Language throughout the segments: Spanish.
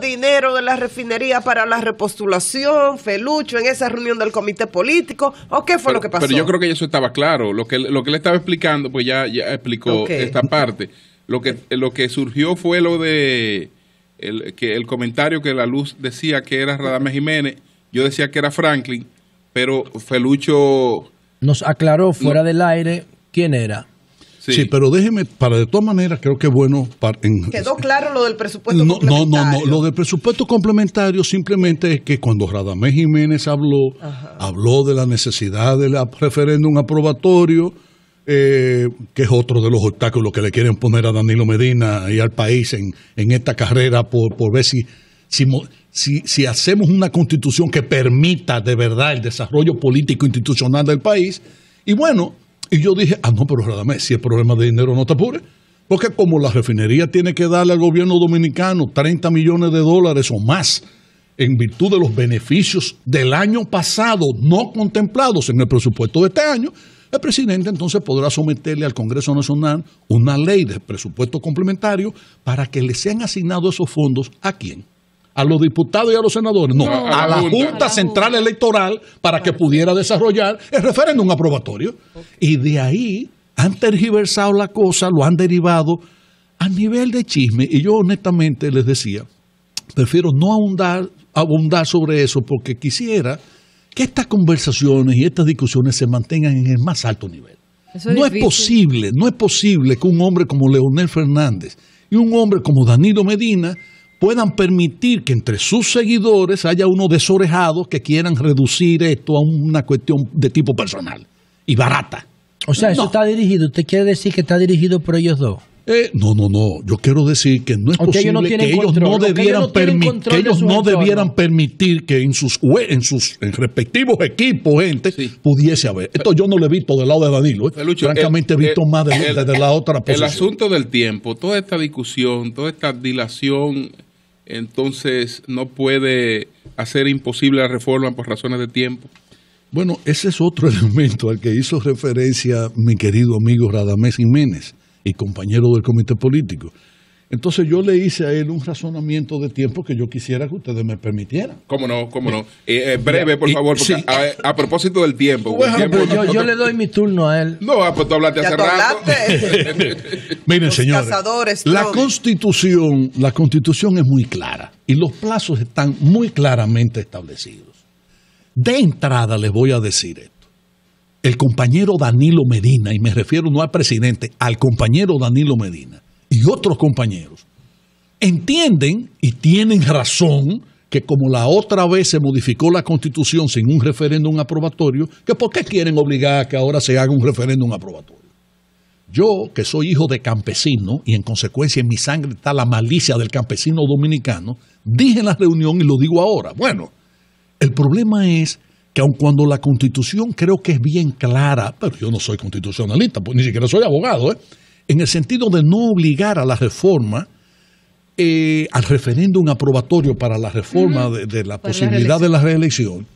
dinero de la refinería para la repostulación, Felucho, en esa reunión del comité político, o qué fue lo que pasó. Pero yo creo que eso estaba claro, lo que, lo que le estaba explicando, pues ya, ya explicó esta parte. Lo que, lo que surgió fue lo de el, que el comentario que la luz decía que era Radame Jiménez, yo decía que era Franklin, pero Felucho... Nos aclaró fuera del aire quién era. Sí. pero déjeme, para de todas maneras, creo que es bueno. Quedó claro lo del presupuesto complementario. No, no, no. Lo del presupuesto complementario simplemente es que cuando Radamés Jiménez habló, habló de la necesidad del referéndum aprobatorio, eh, que es otro de los obstáculos que le quieren poner a Danilo Medina y al país en, en esta carrera por, por ver si si, si, hacemos una constitución que permita de verdad el desarrollo político institucional del país. Y bueno, y yo dije, ah, no, pero si es problema de dinero, no te apures. Porque como la refinería tiene que darle al gobierno dominicano 30 millones de dólares o más en virtud de los beneficios del año pasado no contemplados en el presupuesto de este año, el presidente entonces podrá someterle al Congreso Nacional una ley de presupuesto complementario para que le sean asignados esos fondos a quién? a los diputados y a los senadores, no, a, la Junta, Central Electoral para que pudiera desarrollar el referéndum aprobatorio. Y de ahí han tergiversado la cosa, lo han derivado a nivel de chisme. Y yo honestamente les decía, prefiero no abundar sobre eso porque quisiera que estas conversaciones y estas discusiones se mantengan en el más alto nivel. no es posible, no es posible que un hombre como Leonel Fernández y un hombre como Danilo Medina puedan permitir que entre sus seguidores haya unos desorejados que quieran reducir esto a una cuestión de tipo personal y barata. O sea, eso está dirigido, ¿usted quiere decir que está dirigido por ellos dos? Eh, no, no, no. Yo quiero decir que no es posible que, ellos no debieran permitir que ellos no debieran permitir que en sus en sus respectivos equipos gente pudiese haber. Esto yo no lo he visto del lado de Danilo. Eh. Francamente he visto más desde la otra posición. El asunto del tiempo, toda esta discusión, toda esta dilación entonces no puede hacer imposible la reforma por razones de tiempo. Bueno, ese es otro elemento al que hizo referencia mi querido amigo Radamés Jiménez y compañero del comité político. Entonces yo le hice a él un razonamiento de tiempo que yo quisiera que ustedes me permitieran. ¿Cómo no? ¿Cómo no? Eh, eh, breve, por favor, porque a, propósito del tiempo. yo, le doy mi turno a él. No, ah, pues tú hablaste hace rato. Miren, señores, la constitución, la constitución es muy clara y los plazos están muy claramente establecidos. De entrada les voy a decir esto el compañero Danilo Medina, y me refiero no al presidente, al compañero Danilo Medina, y otros compañeros entienden y tienen razón que como la otra vez se modificó la constitución sin un referéndum aprobatorio, que por qué quieren obligar a que ahora se haga un referéndum aprobatorio. Yo, que soy hijo de campesino y en consecuencia en mi sangre está la malicia del campesino dominicano, dije en la reunión y lo digo ahora. Bueno, el problema es que aun cuando la constitución creo que es bien clara, pero yo no soy constitucionalista, pues ni siquiera soy abogado, ¿eh? en el sentido de no obligar a la reforma, eh, al referéndum aprobatorio para la reforma de, la posibilidad de la reelección,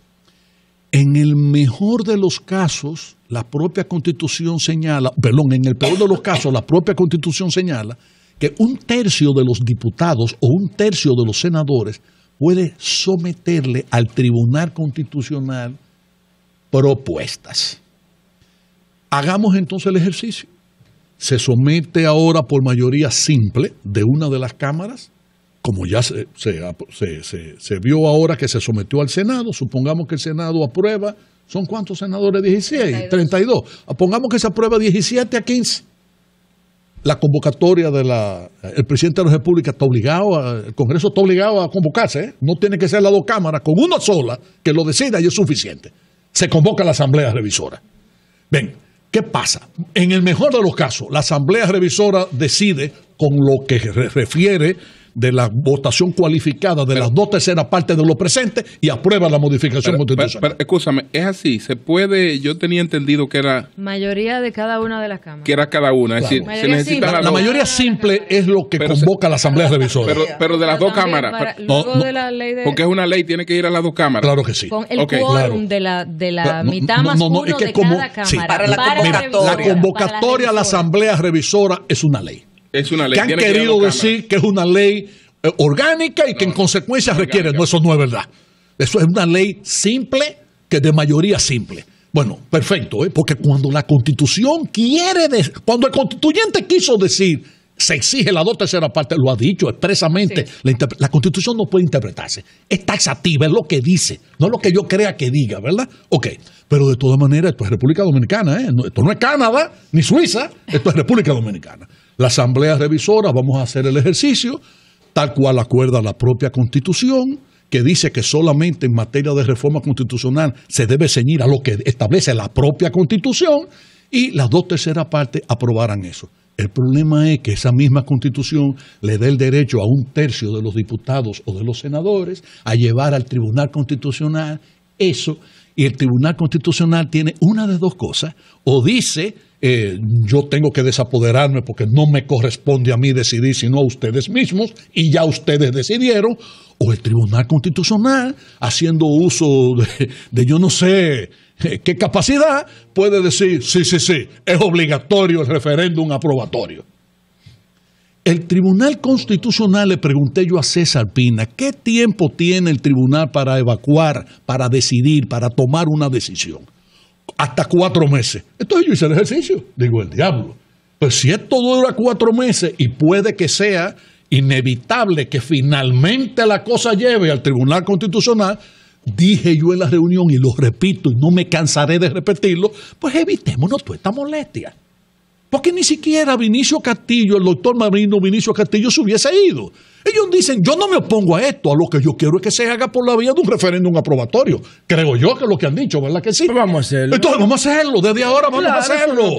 en el mejor de los casos, la propia constitución señala, perdón, en el peor de los casos, la propia constitución señala que un tercio de los diputados o un tercio de los senadores puede someterle al Tribunal Constitucional propuestas. Hagamos entonces el ejercicio se somete ahora por mayoría simple de una de las cámaras, como ya se, vio ahora que se sometió al Senado, supongamos que el Senado aprueba, ¿son cuántos senadores? 16, 32. Pongamos que se aprueba 17 a 15. La convocatoria de la... presidente de la República está obligado, el Congreso está obligado a convocarse, ¿eh? no tiene que ser la dos cámaras, con una sola que lo decida y es suficiente. Se convoca la Asamblea Revisora. Ven, ¿Qué pasa? En el mejor de los casos, la Asamblea Revisora decide con lo que refiere de la votación cualificada de las dos terceras partes de los presentes y aprueba la modificación pero, constitucional. escúchame, es así, se puede, yo tenía entendido que era... Mayoría de cada una de las cámaras. Que era cada una, es decir, La, mayoría simple es lo que convoca la Asamblea Revisora. Pero, de las dos cámaras. Porque es una ley, tiene que ir a las dos cámaras. Claro que sí. Con el okay. de la, de la mitad más uno de cada cámara. Para la convocatoria, la, convocatoria a la Asamblea Revisora es una ley. Es una ley. Que han querido decir que es una ley eh, orgánica y que en consecuencia requiere. No, eso no es verdad. Eso es una ley simple que de mayoría simple. Bueno, perfecto, ¿eh? porque cuando la constitución quiere, de, cuando el constituyente quiso decir, se exige la dos terceras partes, lo ha dicho expresamente, la, constitución no puede interpretarse, es taxativa, es lo que dice, no es lo que yo crea que diga, ¿verdad? Ok, pero de todas maneras, esto es República Dominicana, ¿eh? esto no es Canadá ni Suiza, esto es República Dominicana la Asamblea Revisora, vamos a hacer el ejercicio, tal cual acuerda la propia Constitución, que dice que solamente en materia de reforma constitucional se debe ceñir a lo que establece la propia Constitución, y las dos terceras partes aprobarán eso. El problema es que esa misma constitución le da el derecho a un tercio de los diputados o de los senadores a llevar al Tribunal Constitucional eso. Y el Tribunal Constitucional tiene una de dos cosas. O dice eh, yo tengo que desapoderarme porque no me corresponde a mí decidir, sino a ustedes mismos, y ya ustedes decidieron, o el Tribunal Constitucional, haciendo uso de, de yo no sé eh, qué capacidad, puede decir, sí, sí, sí, es obligatorio el referéndum aprobatorio. El Tribunal Constitucional, le pregunté yo a César Pina, ¿qué tiempo tiene el tribunal para evacuar, para decidir, para tomar una decisión? hasta cuatro meses. Entonces yo hice el ejercicio. Digo, el diablo. Pues si esto dura cuatro meses y puede que sea inevitable que finalmente la cosa lleve al Tribunal Constitucional, dije yo en la reunión y lo repito y no me cansaré de repetirlo, pues evitémonos toda esta molestia. Porque ni siquiera Vinicio Castillo, el doctor Marino Vinicio Castillo se hubiese ido. Ellos dicen, yo no me opongo a esto, a lo que yo quiero es que se haga por la vía de un referéndum aprobatorio. Creo yo que es lo que han dicho, ¿verdad que sí? Pues vamos a hacerlo. Entonces vamos a hacerlo, desde ahora vamos a hacerlo.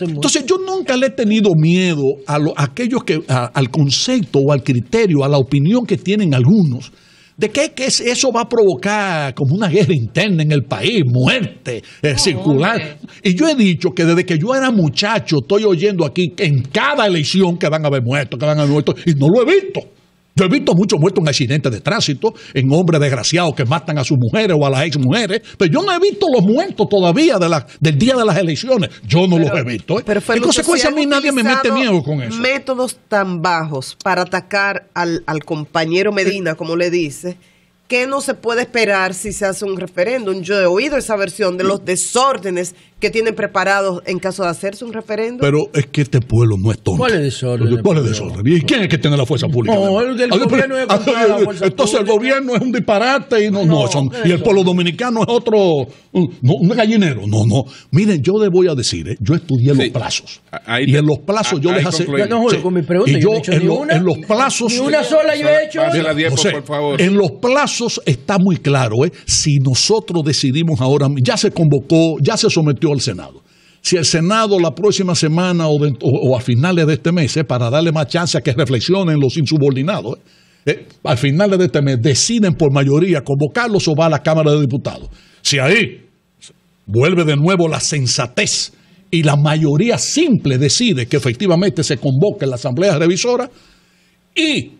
Entonces yo nunca le he tenido miedo a, aquellos que, al concepto o al criterio, a la opinión que tienen algunos ¿De qué, es, eso va a provocar como una guerra interna en el país? Muerte eh, circular. Y yo he dicho que desde que yo era muchacho estoy oyendo aquí que en cada elección que van a haber muertos, que van a haber muertos, y no lo he visto. Yo he visto muchos muertos en accidentes de tránsito, en hombres desgraciados que matan a sus mujeres o a las ex mujeres, pero yo no he visto los muertos todavía de del día de las elecciones. Yo no los he visto. ¿eh? Pero en consecuencia, a mí nadie me mete miedo con eso. Métodos tan bajos para atacar al, compañero Medina, como le dice. que no se puede esperar si se hace un referéndum? Yo he oído esa versión de los mm. desórdenes que tienen preparados en caso de hacerse un referéndum. Pero es que este pueblo no es tonto. ¿Cuál es desorden? ¿Cuál ¿Y quién es que tiene la fuerza pública? No, el del gobierno es Entonces el gobierno es un disparate y no, no, y el pueblo dominicano es otro, no, un gallinero. No, no. Miren, yo les voy a decir, eh, yo estudié los plazos. y en los plazos yo les hace. No, con mi pregunta, yo, en, los plazos. Ni una sola yo he hecho. por favor. En los plazos está muy claro, ¿eh? Si nosotros decidimos ahora, ya se convocó, ya se sometió el Senado. Si el Senado la próxima semana o, a finales de este mes, eh, para darle más chance a que reflexionen los insubordinados, eh, eh, al de este mes deciden por mayoría convocarlos o va a la Cámara de Diputados. Si ahí vuelve de nuevo la sensatez y la mayoría simple decide que efectivamente se convoque la Asamblea Revisora y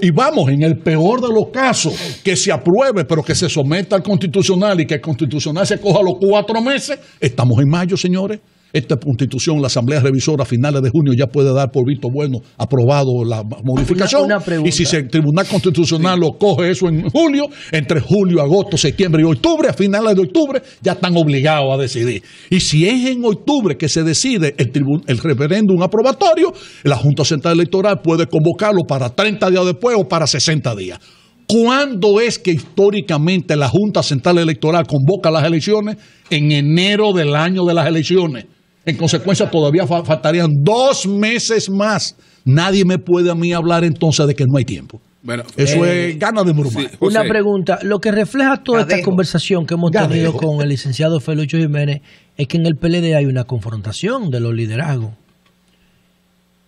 y vamos, en el peor de los casos, que se apruebe, pero que se someta al constitucional y que el constitucional se coja los cuatro meses, estamos en mayo, señores esta constitución, la Asamblea Revisora a finales de junio ya puede dar por visto bueno aprobado la modificación. y si el Tribunal Constitucional lo coge eso en julio, entre julio, agosto, septiembre y octubre, a finales de octubre ya están obligados a decidir. Y si es en octubre que se decide el, el referéndum aprobatorio, la Junta Central Electoral puede convocarlo para 30 días después o para 60 días. ¿Cuándo es que históricamente la Junta Central Electoral convoca las elecciones? En enero del año de las elecciones. En consecuencia, todavía faltarían dos meses más. Nadie me puede a mí hablar entonces de que no hay tiempo. Bueno, Eso eh, es gana de murmurar. una pregunta. Lo que refleja toda esta conversación que hemos tenido con el licenciado Felucho Jiménez es que en el PLD hay una confrontación de los liderazgos.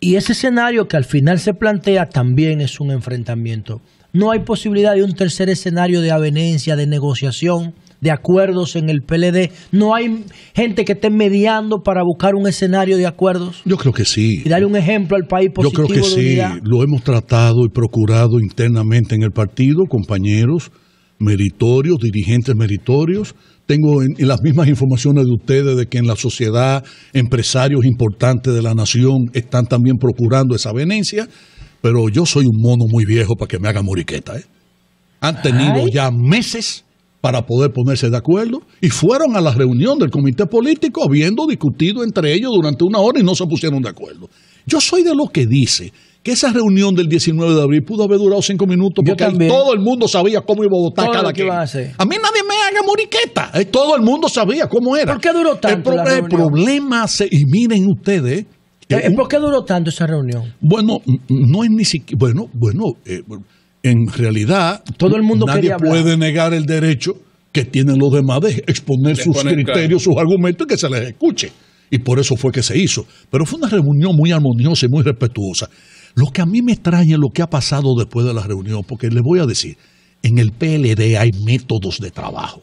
Y ese escenario que al final se plantea también es un enfrentamiento. No hay posibilidad de un tercer escenario de avenencia, de negociación de acuerdos en el PLD? ¿No hay gente que esté mediando para buscar un escenario de acuerdos? Yo creo que sí. Y darle un ejemplo al país positivo. Yo creo que sí. Lo hemos tratado y procurado internamente en el partido, compañeros meritorios, dirigentes meritorios. Tengo en, las mismas informaciones de ustedes de que en la sociedad empresarios importantes de la nación están también procurando esa venencia, pero yo soy un mono muy viejo para que me haga moriqueta. ¿eh? Han tenido ya meses para poder ponerse de acuerdo y fueron a la reunión del comité político habiendo discutido entre ellos durante una hora y no se pusieron de acuerdo. Yo soy de los que dice que esa reunión del 19 de abril pudo haber durado cinco minutos porque todo el mundo sabía cómo iba a votar cada quien. A, mí nadie me haga moriqueta, eh, todo el mundo sabía cómo era. ¿Por qué duró tanto? El, problema, se, y miren ustedes, eh, eh, ¿Por qué duró tanto esa reunión? Bueno, no es ni siquiera. Bueno, bueno, en realidad todo el mundo nadie puede negar el derecho que tienen los demás de exponer sus criterios, sus argumentos y que se les escuche. Y por eso fue que se hizo. Pero fue una reunión muy armoniosa y muy respetuosa. Lo que a mí me extraña es lo que ha pasado después de la reunión, porque les voy a decir, en el PLD hay métodos de trabajo.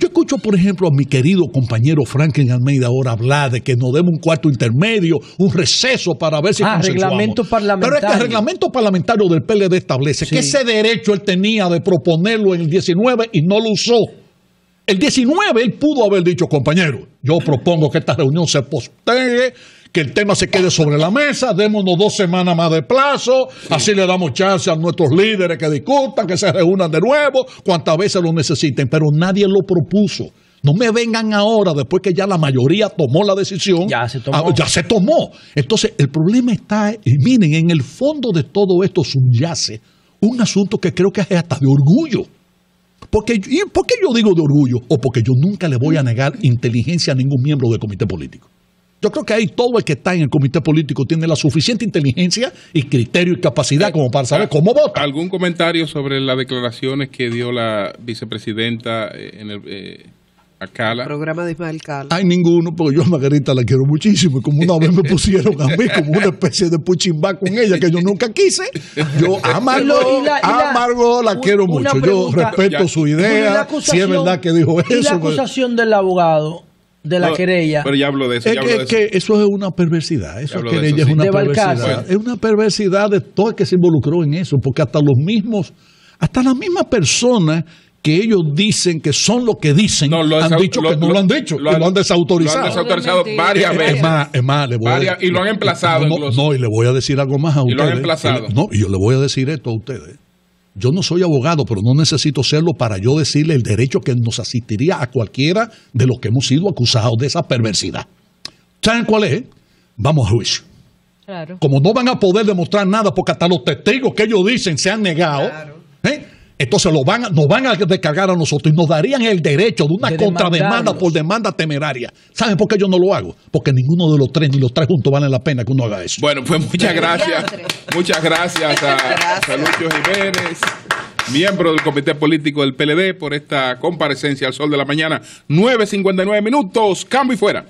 Yo escucho, por ejemplo, a mi querido compañero Franklin Almeida ahora hablar de que nos demos un cuarto intermedio, un receso para ver si ah, reglamento parlamentario. Pero es que el reglamento parlamentario del PLD establece que ese derecho él tenía de proponerlo en el 19 y no lo usó. El 19 él pudo haber dicho, compañero, yo propongo que esta reunión se postegue que el tema se quede sobre la mesa, démonos dos semanas más de plazo, así le damos chance a nuestros líderes que discutan, que se reúnan de nuevo, cuantas veces lo necesiten, pero nadie lo propuso. No me vengan ahora, después que ya la mayoría tomó la decisión. Ya se tomó. Ah, ya se tomó. Entonces, el problema está, y miren, en el fondo de todo esto subyace un asunto que creo que es hasta de orgullo. Porque, por qué yo digo de orgullo? O porque yo nunca le voy a negar inteligencia a ningún miembro del comité político. Yo creo que ahí todo el que está en el comité político tiene la suficiente inteligencia y criterio y capacidad como para saber cómo vota. ¿Algún comentario sobre las declaraciones que dio la vicepresidenta eh, en el... Eh, a programa de Ismael Cala. Hay ninguno, porque yo a Margarita la quiero muchísimo. Y como una vez me pusieron a mí como una especie de puchimbá con ella que yo nunca quise, yo a la, Margo la quiero mucho. yo respeto su idea. Si es verdad que dijo eso. Y la pues. acusación del abogado de la querella. Pero ya hablo de eso. Es, ya de eso. que, eso. es una perversidad. Eso es querella es una perversidad. Es una perversidad de todo el que se involucró en eso, porque hasta los mismos, hasta las mismas personas que ellos dicen que son lo que dicen, han dicho que no lo, han dicho, lo han, desautorizado. Lo han desautorizado varias veces. Es más, es más, le voy a y lo han emplazado. No, y le voy a decir algo más a ustedes. Y lo han emplazado. no, y yo le voy a decir esto a ustedes yo no soy abogado, pero no necesito serlo para yo decirle el derecho que nos asistiría a cualquiera de los que hemos sido acusados de esa perversidad. ¿Saben cuál es? Vamos a juicio. Claro. Como no van a poder demostrar nada porque hasta los testigos que ellos dicen se han negado, entonces lo van, nos van a descargar a nosotros y nos darían el derecho de una contrademanda por demanda temeraria. ¿Saben por qué yo no lo hago? Porque ninguno de los tres ni los tres juntos vale la pena que uno haga eso. Bueno, pues muchas gracias. Muchas gracias a, Lucho Jiménez miembro del Comité Político del PLD, por esta comparecencia al sol de la mañana. 9.59 minutos, cambio y fuera.